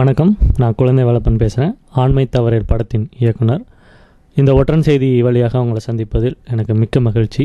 வணக்கம் நான் குழந்தை வளப்பன் பேசுகிறேன் ஆண்மை தவறேர் படத்தின் இயக்குனர் இந்த ஒற்றன் செய்தி வழியாக உங்களை சந்திப்பதில் எனக்கு மிக்க மகிழ்ச்சி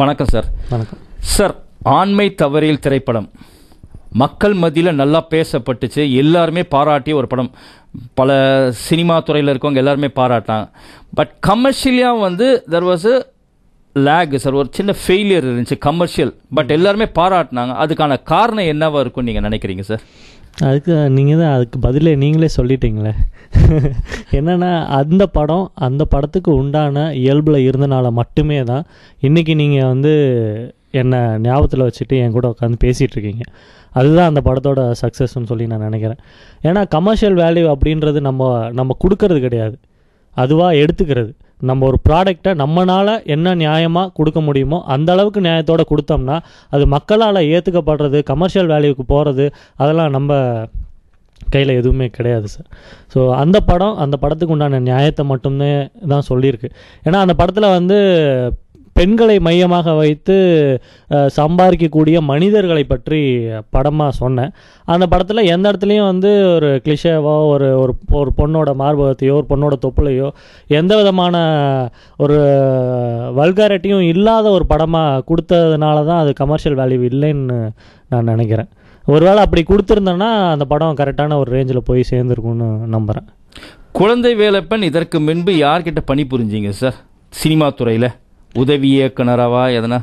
வணக்கம் சார் வணக்கம் சார் ஆண்மை தவறியல் திரைப்படம் மக்கள் மத்தியில் நல்லா பேசப்பட்டுச்சு எல்லாருமே பாராட்டிய ஒரு படம் பல சினிமா துறையில் இருக்கவங்க எல்லாருமே பாராட்டாங்க பட் கமர்ஷியலியாக வந்து தெர் வாஸ் லேக் சார் ஒரு சின்ன ஃபெயிலியர் இருந்துச்சு கமர்ஷியல் பட் எல்லாருமே பாராட்டினாங்க அதுக்கான காரணம் என்னவாக இருக்கும்னு நீங்கள் நினைக்கிறீங்க சார் அதுக்கு நீங்கள் தான் அதுக்கு பதிலே நீங்களே சொல்லிட்டீங்களே என்னென்னா அந்த படம் அந்த படத்துக்கு உண்டான இயல்பில் இருந்தனால மட்டுமே தான் இன்றைக்கி நீங்கள் வந்து என்னை ஞாபகத்தில் வச்சுட்டு என் கூட உட்காந்து பேசிகிட்ருக்கீங்க அதுதான் அந்த படத்தோட சக்ஸஸ்ன்னு சொல்லி நான் நினைக்கிறேன் ஏன்னா கமர்ஷியல் வேல்யூ அப்படின்றது நம்ம நம்ம கொடுக்கறது கிடையாது அதுவாக எடுத்துக்கிறது நம்ம ஒரு ப்ராடக்டை நம்மளால் என்ன நியாயமாக கொடுக்க முடியுமோ அந்த அளவுக்கு நியாயத்தோடு கொடுத்தோம்னா அது மக்களால் ஏற்றுக்கப்படுறது கமர்ஷியல் வேல்யூக்கு போகிறது அதெல்லாம் நம்ம கையில் எதுவுமே கிடையாது சார் ஸோ அந்த படம் அந்த படத்துக்கு உண்டான நியாயத்தை மட்டுமே தான் சொல்லியிருக்கு ஏன்னா அந்த படத்தில் வந்து பெண்களை மையமாக வைத்து சம்பாதிக்கக்கூடிய மனிதர்களை பற்றி படமாக சொன்னேன் அந்த படத்தில் எந்த இடத்துலையும் வந்து ஒரு கிளிஷேவோ ஒரு ஒரு ஒரு பொண்ணோட மார்பகத்தையோ ஒரு பொண்ணோட தொப்புலையோ எந்த விதமான ஒரு வல்காரட்டியும் இல்லாத ஒரு படமாக கொடுத்ததுனால தான் அது கமர்ஷியல் வேல்யூ இல்லைன்னு நான் நினைக்கிறேன் ஒருவேளை அப்படி கொடுத்துருந்தேன்னா அந்த படம் கரெக்டான ஒரு ரேஞ்சில் போய் சேர்ந்துருக்கும்னு நம்புகிறேன் குழந்தை வேலைப்பன் இதற்கு முன்பு யார்கிட்ட பணி புரிஞ்சிங்க சார் சினிமா துறையில் உதவி இயக்குனராவா எதனா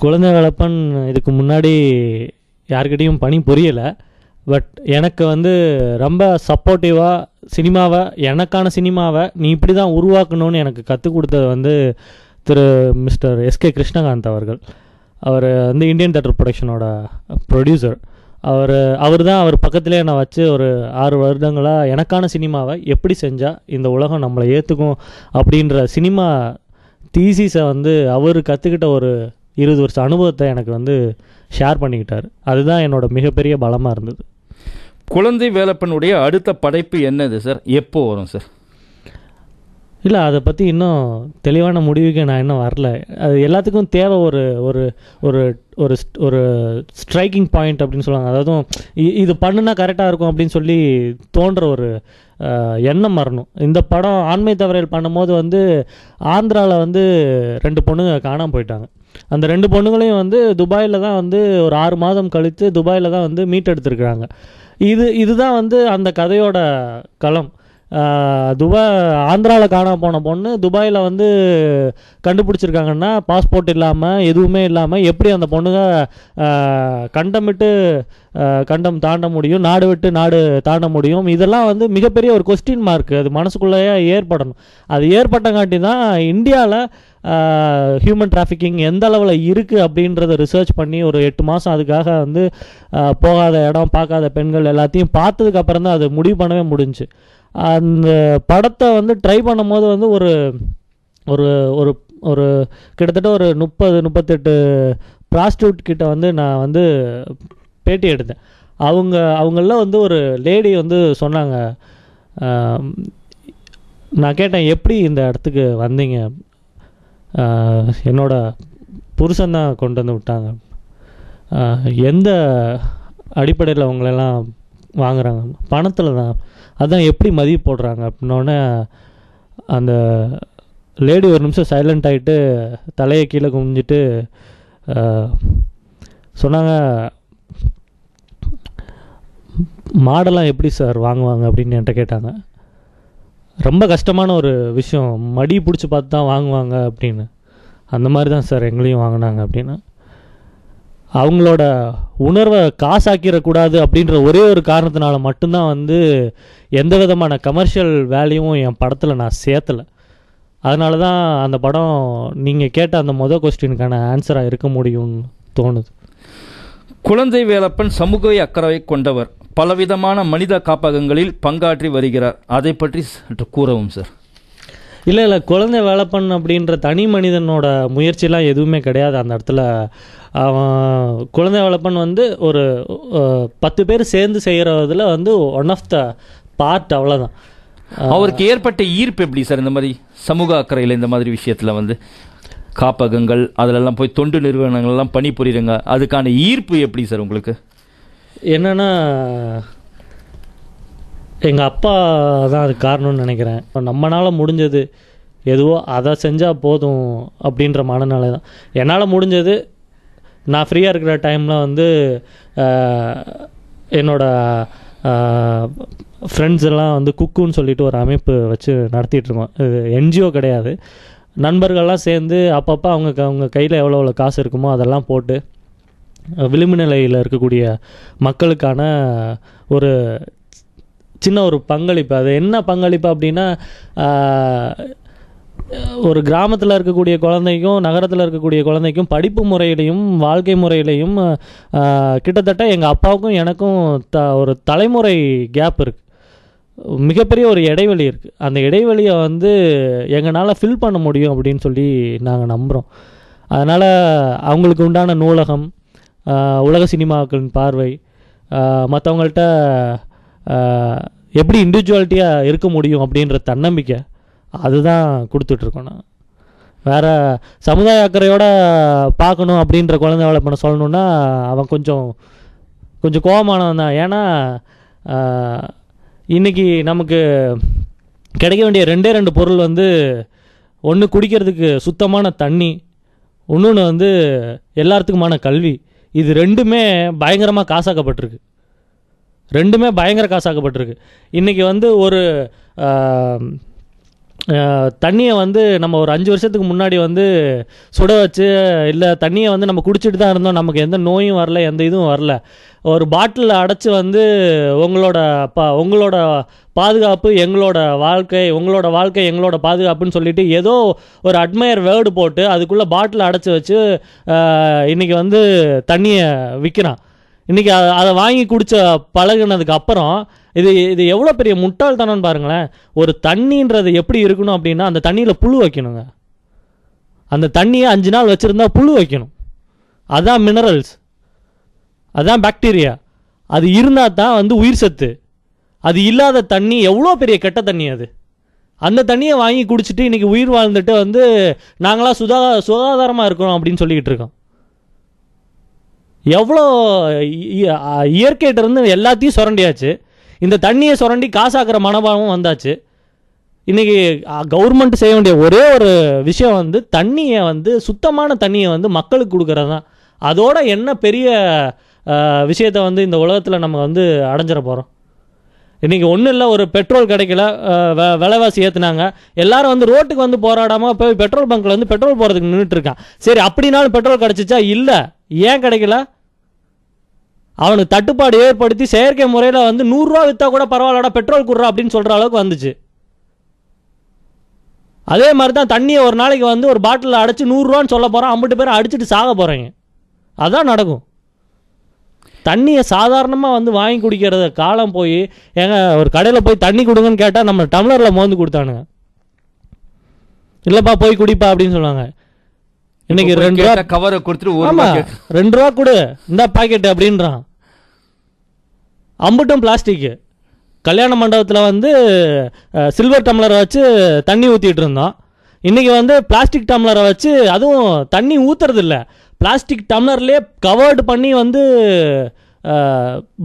குழந்தை வளப்பன் இதுக்கு முன்னாடி யார்கிட்டேயும் பணி புரியலை பட் எனக்கு வந்து ரொம்ப சப்போர்ட்டிவாக சினிமாவை எனக்கான சினிமாவை நீ இப்படி தான் உருவாக்கணும்னு எனக்கு கற்றுக் கொடுத்தது வந்து திரு மிஸ்டர் எஸ்கே கிருஷ்ணகாந்த் அவர்கள் அவர் வந்து இந்தியன் தேட்டர் ப்ரொடக்ஷனோட ப்ரொடியூசர் அவர் அவர் தான் அவர் பக்கத்துலேயே என்னை வச்சு ஒரு ஆறு வருடங்களாக எனக்கான சினிமாவை எப்படி செஞ்சால் இந்த உலகம் நம்மளை ஏற்றுக்கும் அப்படின்ற சினிமா தீசிஸை வந்து அவர் கற்றுக்கிட்ட ஒரு இருபது வருஷம் அனுபவத்தை எனக்கு வந்து ஷேர் பண்ணிக்கிட்டார் அதுதான் என்னோட மிகப்பெரிய பலமாக இருந்தது குழந்தை வேலப்பனுடைய அடுத்த படைப்பு என்னது சார் எப்போ வரும் சார் இல்லை அதை பற்றி இன்னும் தெளிவான முடிவுக்கு நான் இன்னும் வரல அது எல்லாத்துக்கும் தேவை ஒரு ஒரு ஒரு ஒரு ஒரு ஸ்ட்ரைக்கிங் பாயிண்ட் அப்படின்னு சொல்லுவாங்க அதாவது இது பண்ணுன்னா கரெக்டாக இருக்கும் அப்படின்னு சொல்லி தோன்ற ஒரு எண்ணம் மறணும் இந்த படம் ஆண்மை தவறையில் பண்ணும்போது வந்து ஆந்திராவில் வந்து ரெண்டு பொண்ணுங்க காணாமல் போயிட்டாங்க அந்த ரெண்டு பொண்ணுங்களையும் வந்து துபாயில் தான் வந்து ஒரு ஆறு மாதம் கழித்து துபாயில் தான் வந்து மீட்டெடுத்துருக்குறாங்க இது இதுதான் வந்து அந்த கதையோட களம் துபாய் ஆந்திராவில் காணாமல் போன பொண்ணு துபாயில் வந்து கண்டுபிடிச்சிருக்காங்கன்னா பாஸ்போர்ட் இல்லாமல் எதுவுமே இல்லாமல் எப்படி அந்த பொண்ணுங்க கண்டமிட்டு கண்டம் தாண்ட முடியும் நாடு விட்டு நாடு தாண்ட முடியும் இதெல்லாம் வந்து மிகப்பெரிய ஒரு கொஸ்டின் மார்க் அது மனசுக்குள்ளேயே ஏற்படணும் அது ஏற்பட்டங்காட்டி தான் இந்தியாவில் ஹியூமன் டிராஃபிக்கிங் எந்த அளவில் இருக்குது அப்படின்றத ரிசர்ச் பண்ணி ஒரு எட்டு மாதம் அதுக்காக வந்து போகாத இடம் பார்க்காத பெண்கள் எல்லாத்தையும் பார்த்ததுக்கப்புறம் தான் அது முடிவு பண்ணவே முடிஞ்சு அந்த படத்தை வந்து ட்ரை பண்ணும்போது வந்து ஒரு ஒரு ஒரு ஒரு கிட்டத்தட்ட ஒரு முப்பது முப்பத்தெட்டு ப்ராஸ்டியூட் கிட்ட வந்து நான் வந்து பேட்டி எடுத்தேன் அவங்க அவங்களாம் வந்து ஒரு லேடி வந்து சொன்னாங்க நான் கேட்டேன் எப்படி இந்த இடத்துக்கு வந்தீங்க என்னோட புருஷன் தான் கொண்டு வந்து விட்டாங்க எந்த அடிப்படையில் அவங்களெல்லாம் வாங்குகிறாங்க பணத்தில் தான் அதான் எப்படி மதிப்பு போடுறாங்க அப்படின்னோடனே அந்த லேடி ஒரு நிமிஷம் சைலண்ட் ஆகிட்டு தலையை கீழே குமிஞ்சிட்டு சொன்னாங்க மாடெல்லாம் எப்படி சார் வாங்குவாங்க அப்படின்னு என்கிட்ட கேட்டாங்க ரொம்ப கஷ்டமான ஒரு விஷயம் மடி பிடிச்சி பார்த்து தான் வாங்குவாங்க அப்படின்னு அந்த மாதிரி தான் சார் எங்களையும் வாங்கினாங்க அப்படின்னு அவங்களோட உணர்வை காசாக்கிடக்கூடாது அப்படின்ற ஒரே ஒரு காரணத்தினால மட்டும்தான் வந்து எந்த விதமான கமர்ஷியல் வேல்யூவும் என் படத்தில் நான் சேர்த்தலை அதனால தான் அந்த படம் நீங்கள் கேட்ட அந்த மொதல் கொஸ்டினுக்கான ஆன்சராக இருக்க முடியும்னு தோணுது குழந்தை வேலப்பன் சமூக அக்கறவை கொண்டவர் பலவிதமான மனித காப்பகங்களில் பங்காற்றி வருகிறார் அதை பற்றி கூறவும் சார் இல்லை இல்லை குழந்தை வேலைப்பன் அப்படின்ற தனி மனிதனோட முயற்சிலாம் எதுவுமே கிடையாது அந்த இடத்துல அவன் குழந்தை வேலைப்பன் வந்து ஒரு பத்து பேர் சேர்ந்து செய்கிறதுல வந்து ஒன் ஆஃப் த பார்ட் அவ்வளோதான் அவருக்கு ஏற்பட்ட ஈர்ப்பு எப்படி சார் இந்த மாதிரி சமூக அக்கறையில் இந்த மாதிரி விஷயத்தில் வந்து காப்பகங்கள் அதிலெல்லாம் போய் தொண்டு நிறுவனங்கள்லாம் பணிபுரியுறங்க அதுக்கான ஈர்ப்பு எப்படி சார் உங்களுக்கு என்னென்னா எங்கள் அப்பா தான் அது காரணம்னு நினைக்கிறேன் நம்மளால் முடிஞ்சது எதுவோ அதை செஞ்சால் போதும் அப்படின்ற மனநிலை தான் என்னால் முடிஞ்சது நான் ஃப்ரீயாக இருக்கிற டைமில் வந்து என்னோடய ஃப்ரெண்ட்ஸ் எல்லாம் வந்து குக்குன்னு சொல்லிட்டு ஒரு அமைப்பு வச்சு நடத்திட்டுருக்கோம் இது என்ஜிஓ கிடையாது நண்பர்கள்லாம் சேர்ந்து அப்பப்போ அவங்க அவங்க கையில் எவ்வளோ எவ்வளோ காசு இருக்குமோ அதெல்லாம் போட்டு விளிம்பு நிலையில் இருக்கக்கூடிய மக்களுக்கான ஒரு சின்ன ஒரு பங்களிப்பு அது என்ன பங்களிப்பு அப்படின்னா ஒரு கிராமத்தில் இருக்கக்கூடிய குழந்தைக்கும் நகரத்தில் இருக்கக்கூடிய குழந்தைக்கும் படிப்பு முறையிலையும் வாழ்க்கை முறையிலையும் கிட்டத்தட்ட எங்கள் அப்பாவுக்கும் எனக்கும் த ஒரு தலைமுறை கேப் இருக்குது மிகப்பெரிய ஒரு இடைவெளி இருக்குது அந்த இடைவெளியை வந்து எங்களால் ஃபில் பண்ண முடியும் அப்படின்னு சொல்லி நாங்கள் நம்புகிறோம் அதனால் அவங்களுக்கு உண்டான நூலகம் உலக சினிமாக்களின் பார்வை மற்றவங்கள்ட்ட எப்படி இண்டிவிஜுவாலிட்டியாக இருக்க முடியும் அப்படின்ற தன்னம்பிக்கை அதுதான் கொடுத்துட்ருக்கோம் நான் வேறு சமுதாய அக்கறையோட பார்க்கணும் அப்படின்ற குழந்தை வளர்ப்பனை சொல்லணுன்னா அவன் கொஞ்சம் கொஞ்சம் கோபமானவன் தான் ஏன்னா இன்றைக்கி நமக்கு கிடைக்க வேண்டிய ரெண்டே ரெண்டு பொருள் வந்து ஒன்று குடிக்கிறதுக்கு சுத்தமான தண்ணி இன்னொன்று வந்து எல்லாத்துக்குமான கல்வி இது ரெண்டுமே பயங்கரமாக காசாக்கப்பட்டிருக்கு ரெண்டுமே பயங்கர காசாக்கப்பட்டிருக்கு இன்றைக்கி வந்து ஒரு தண்ணியை வந்து நம்ம ஒரு அஞ்சு வருஷத்துக்கு முன்னாடி வந்து சுட வச்சு இல்லை தண்ணியை வந்து நம்ம குடிச்சிட்டு தான் இருந்தோம் நமக்கு எந்த நோயும் வரல எந்த இதுவும் வரல ஒரு பாட்டிலில் அடைச்சி வந்து உங்களோட பா உங்களோட பாதுகாப்பு எங்களோட வாழ்க்கை உங்களோட வாழ்க்கை எங்களோட பாதுகாப்புன்னு சொல்லிட்டு ஏதோ ஒரு அட்மையர் வேர்டு போட்டு அதுக்குள்ளே பாட்டில் அடைச்சி வச்சு இன்றைக்கி வந்து தண்ணியை விற்கிறான் இன்றைக்கி அதை வாங்கி குடித்த பழகுனதுக்கு அப்புறம் இது இது எவ்வளோ பெரிய முட்டாள்தனம்னு பாருங்களேன் ஒரு தண்ணின்றது எப்படி இருக்கணும் அப்படின்னா அந்த தண்ணியில் புழு வைக்கணுங்க அந்த தண்ணியை அஞ்சு நாள் வச்சுருந்தா புழு வைக்கணும் அதுதான் மினரல்ஸ் அதுதான் பாக்டீரியா அது இருந்தால் தான் வந்து உயிர் சத்து அது இல்லாத தண்ணி எவ்வளோ பெரிய கெட்ட தண்ணி அது அந்த தண்ணியை வாங்கி குடிச்சிட்டு இன்றைக்கி உயிர் வாழ்ந்துட்டு வந்து நாங்களாம் சுதா சுகாதாரமாக இருக்கிறோம் அப்படின்னு சொல்லிக்கிட்டு இருக்கோம் எவ்வளோ இருந்து எல்லாத்தையும் சுரண்டியாச்சு இந்த தண்ணியை சுரண்டி காசாக்குற மனபாவமும் வந்தாச்சு இன்றைக்கி கவர்மெண்ட் செய்ய வேண்டிய ஒரே ஒரு விஷயம் வந்து தண்ணியை வந்து சுத்தமான தண்ணியை வந்து மக்களுக்கு கொடுக்குறது தான் அதோட என்ன பெரிய விஷயத்தை வந்து இந்த உலகத்தில் நம்ம வந்து அடைஞ்சிட போகிறோம் இன்றைக்கி ஒன்றும் இல்லை ஒரு பெட்ரோல் கிடைக்கல விலைவாசி ஏற்றுனாங்க எல்லாரும் வந்து ரோட்டுக்கு வந்து போராடாமல் போய் பெட்ரோல் பங்க்கில் வந்து பெட்ரோல் போகிறதுக்கு நின்றுட்டு இருக்கான் சரி அப்படினாலும் பெட்ரோல் கிடச்சிச்சா இல்லை ஏன் கிடைக்கல அவனுக்கு தட்டுப்பாடு ஏற்படுத்தி செயற்கை முறையில் வந்து நூறுரூவா விற்றா கூட பரவாயில்லடா பெட்ரோல் கொடுறா அப்படின்னு சொல்கிற அளவுக்கு வந்துச்சு அதே மாதிரி தான் தண்ணியை ஒரு நாளைக்கு வந்து ஒரு பாட்டிலில் அடைச்சி நூறுரூவான்னு சொல்ல போகிறோம் ஐம்பது பேர் அடிச்சுட்டு சாக போகிறேங்க அதுதான் நடக்கும் தண்ணியை சாதாரணமாக வந்து வாங்கி குடிக்கிறத காலம் போய் ஏங்க ஒரு கடையில் போய் தண்ணி கொடுங்கன்னு கேட்டால் நம்ம டம்ளரில் மோந்து கொடுத்தானுங்க இல்லைப்பா போய் குடிப்பா அப்படின்னு சொல்லுவாங்க இன்னைக்கு ரெண்டு ரூபா கவரை கொடுத்துட்டு ஆமா ரெண்டு ரூபா கொடு இந்த பாக்கெட் அப்படின்றான் அம்புட்டும் பிளாஸ்டிக்கு கல்யாண மண்டபத்தில் வந்து சில்வர் டம்ளரை வச்சு தண்ணி ஊற்றிட்டு இருந்தோம் இன்றைக்கி வந்து பிளாஸ்டிக் டம்ளரை வச்சு அதுவும் தண்ணி ஊற்றுறதில்ல பிளாஸ்டிக் டம்ளர்லேயே கவர்டு பண்ணி வந்து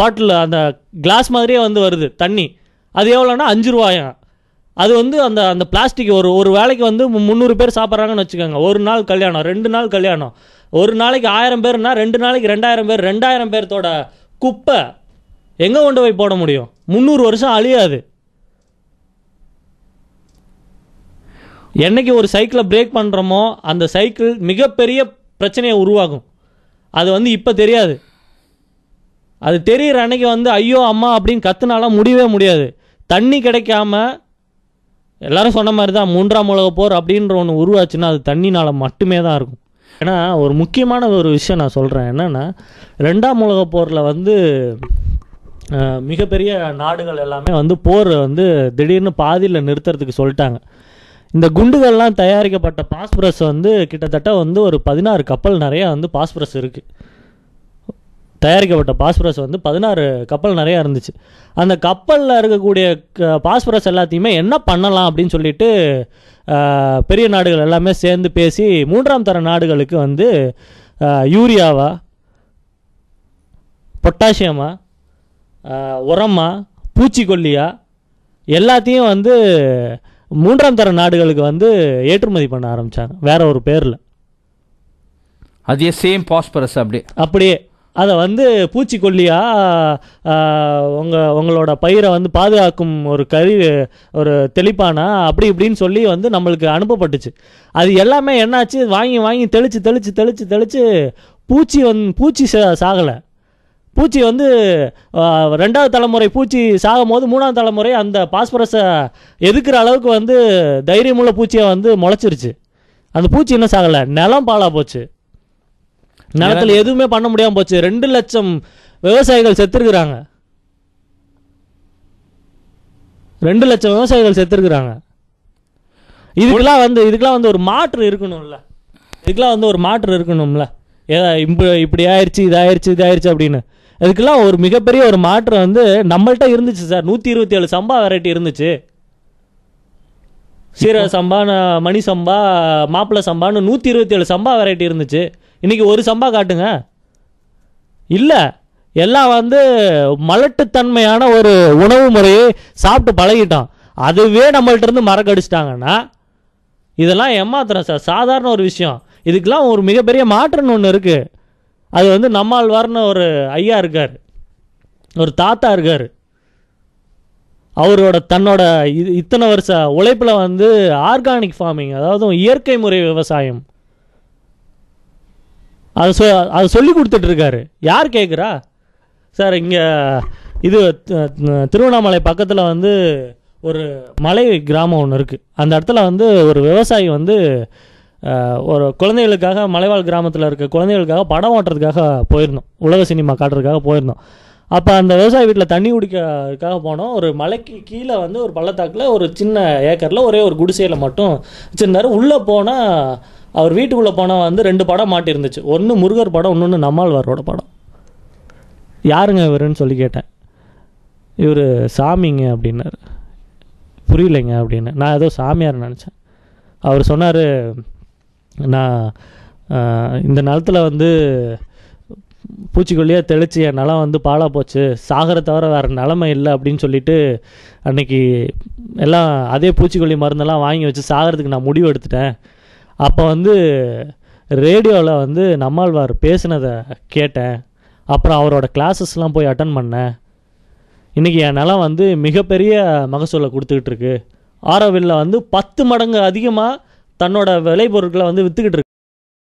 பாட்டில் அந்த கிளாஸ் மாதிரியே வந்து வருது தண்ணி அது எவ்வளோன்னா அஞ்சு ரூபாயும் அது வந்து அந்த அந்த பிளாஸ்டிக் ஒரு ஒரு வேலைக்கு வந்து முந்நூறு பேர் சாப்பிட்றாங்கன்னு வச்சுக்கோங்க ஒரு நாள் கல்யாணம் ரெண்டு நாள் கல்யாணம் ஒரு நாளைக்கு ஆயிரம் பேர்னா ரெண்டு நாளைக்கு ரெண்டாயிரம் பேர் ரெண்டாயிரம் பேர்த்தோட குப்பை எங்கே கொண்டு போய் போட முடியும் முந்நூறு வருஷம் அழியாது என்னைக்கு ஒரு சைக்கிளை பிரேக் பண்ணுறோமோ அந்த சைக்கிள் மிகப்பெரிய பிரச்சனையை உருவாகும் அது வந்து இப்போ தெரியாது அது தெரிகிற அன்னைக்கு வந்து ஐயோ அம்மா அப்படின்னு கத்துனாலாம் முடியவே முடியாது தண்ணி கிடைக்காம எல்லாரும் சொன்ன மாதிரி தான் மூன்றாம் உலக போர் அப்படின்ற ஒன்று உருவாச்சுன்னா அது தண்ணினால் மட்டுமே தான் இருக்கும் ஏன்னா ஒரு முக்கியமான ஒரு விஷயம் நான் சொல்கிறேன் என்னென்னா ரெண்டாம் உலக போரில் வந்து மிகப்பெரிய நாடுகள் எல்லாமே வந்து போர் வந்து திடீர்னு பாதியில் நிறுத்துறதுக்கு சொல்லிட்டாங்க இந்த குண்டுகள்லாம் தயாரிக்கப்பட்ட பாஸ்பரஸ் வந்து கிட்டத்தட்ட வந்து ஒரு பதினாறு கப்பல் நிறையா வந்து பாஸ்பரஸ் இருக்குது தயாரிக்கப்பட்ட பாஸ்பரஸ் வந்து பதினாறு கப்பல் நிறையா இருந்துச்சு அந்த கப்பலில் இருக்கக்கூடிய பாஸ்பரஸ் எல்லாத்தையுமே என்ன பண்ணலாம் அப்படின்னு சொல்லிட்டு பெரிய நாடுகள் எல்லாமே சேர்ந்து பேசி மூன்றாம் தர நாடுகளுக்கு வந்து யூரியாவா பொட்டாசியமா உரமா பூச்சிக்கொல்லியா எல்லாத்தையும் வந்து மூன்றாம் தர நாடுகளுக்கு வந்து ஏற்றுமதி பண்ண ஆரம்பித்தாங்க வேற ஒரு பேரில் அதே சேம் பாஸ்பரஸ் அப்படியே அப்படியே அதை வந்து பூச்சிக்கொல்லியாக உங்கள் உங்களோட பயிரை வந்து பாதுகாக்கும் ஒரு கரு ஒரு தெளிப்பானா அப்படி இப்படின்னு சொல்லி வந்து நம்மளுக்கு அனுப்பப்பட்டுச்சு அது எல்லாமே என்னாச்சு வாங்கி வாங்கி தெளித்து தெளித்து தெளித்து தெளித்து பூச்சி வந் பூச்சி சாகலை பூச்சி வந்து ரெண்டாவது தலைமுறை பூச்சி சாகும் போது மூணாவது தலைமுறை அந்த பாஸ்பரஸை எதுக்குற அளவுக்கு வந்து தைரியமுள்ள பூச்சியை வந்து முளைச்சிருச்சு அந்த பூச்சி இன்னும் சாகலை நிலம் பாலாக போச்சு நிலத்தில் எதுவுமே பண்ண முடியாமல் போச்சு ரெண்டு லட்சம் விவசாயிகள் செத்துருக்குறாங்க ரெண்டு லட்சம் விவசாயிகள் செத்துருக்குறாங்க இதுக்கெல்லாம் வந்து இதுக்கெல்லாம் வந்து ஒரு மாற்று இருக்கணும்ல இதுக்கெல்லாம் வந்து ஒரு மாற்று இருக்கணும்ல ஏதா இப்ப இப்படி ஆயிடுச்சு இதாயிருச்சு இதாயிருச்சு அப்படின்னு அதுக்கெல்லாம் ஒரு மிகப்பெரிய ஒரு மாற்றம் வந்து நம்மள்ட்ட இருந்துச்சு சார் நூற்றி இருபத்தி ஏழு சம்பா வெரைட்டி இருந்துச்சு சீரக சம்பா மணி சம்பா மாப்பிள்ளை சம்பான்னு நூற்றி இருபத்தி ஏழு சம்பா வெரைட்டி இருந்துச்சு இன்றைக்கி ஒரு சம்பா காட்டுங்க இல்லை எல்லாம் வந்து மலட்டுத்தன்மையான ஒரு உணவு முறையை சாப்பிட்டு பழகிட்டோம் அதுவே நம்மள்ட்ட இருந்து மறக்கடிச்சிட்டாங்கன்னா இதெல்லாம் ஏமாத்துறோம் சார் சாதாரண ஒரு விஷயம் இதுக்கெல்லாம் ஒரு மிகப்பெரிய மாற்றம்னு ஒன்று இருக்குது அது வந்து நம்மாழ்வார்னு ஒரு ஐயா இருக்கார் ஒரு தாத்தா இருக்கார் அவரோட தன்னோட இத்தனை வருஷ உழைப்பில் வந்து ஆர்கானிக் ஃபார்மிங் அதாவது இயற்கை முறை விவசாயம் அது சொ அது சொல்லி கொடுத்துட்ருக்காரு யார் கேட்குறா சார் இங்கே இது திருவண்ணாமலை பக்கத்தில் வந்து ஒரு மலை கிராமம் ஒன்று இருக்குது அந்த இடத்துல வந்து ஒரு விவசாயி வந்து ஒரு குழந்தைகளுக்காக மலைவாழ் கிராமத்தில் இருக்க குழந்தைகளுக்காக படம் ஓட்டுறதுக்காக போயிருந்தோம் உலக சினிமா காட்டுறதுக்காக போயிருந்தோம் அப்போ அந்த விவசாய வீட்டில் தண்ணி குடிக்கிறதுக்காக போனோம் ஒரு மலைக்கு கீழே வந்து ஒரு பள்ளத்தாக்கில் ஒரு சின்ன ஏக்கரில் ஒரே ஒரு குடிசையில் மட்டும் வச்சுருந்தாரு உள்ளே போனால் அவர் வீட்டுக்குள்ளே போனால் வந்து ரெண்டு படம் மாட்டிருந்துச்சு ஒன்று முருகர் படம் ஒன்று நம்மாழ்வாரோட படம் யாருங்க இவருன்னு சொல்லி கேட்டேன் இவர் சாமிங்க அப்படின்னாரு புரியலைங்க அப்படின்னு நான் ஏதோ சாமியார் நினச்சேன் அவர் சொன்னார் நான் இந்த நிலத்தில் வந்து பூச்சிக்கொல்லியாக தெளித்து என் நிலம் வந்து பாழாக போச்சு சாகர தவிர வேறு நிலமை இல்லை அப்படின்னு சொல்லிட்டு அன்றைக்கி எல்லாம் அதே பூச்சிக்கொல்லி மருந்தெல்லாம் வாங்கி வச்சு சாகிறதுக்கு நான் முடிவு எடுத்துட்டேன் அப்போ வந்து ரேடியோவில் வந்து நம்மாழ்வார் பேசினதை கேட்டேன் அப்புறம் அவரோட கிளாஸஸ்லாம் போய் அட்டன் பண்ணேன் இன்றைக்கி என் நிலம் வந்து மிகப்பெரிய மகசூலை கொடுத்துக்கிட்டு இருக்கு ஆரோவில்ல வந்து பத்து மடங்கு அதிகமாக தன்னோட விளைபொருட்களை வந்து விற்றுக்கிட்டு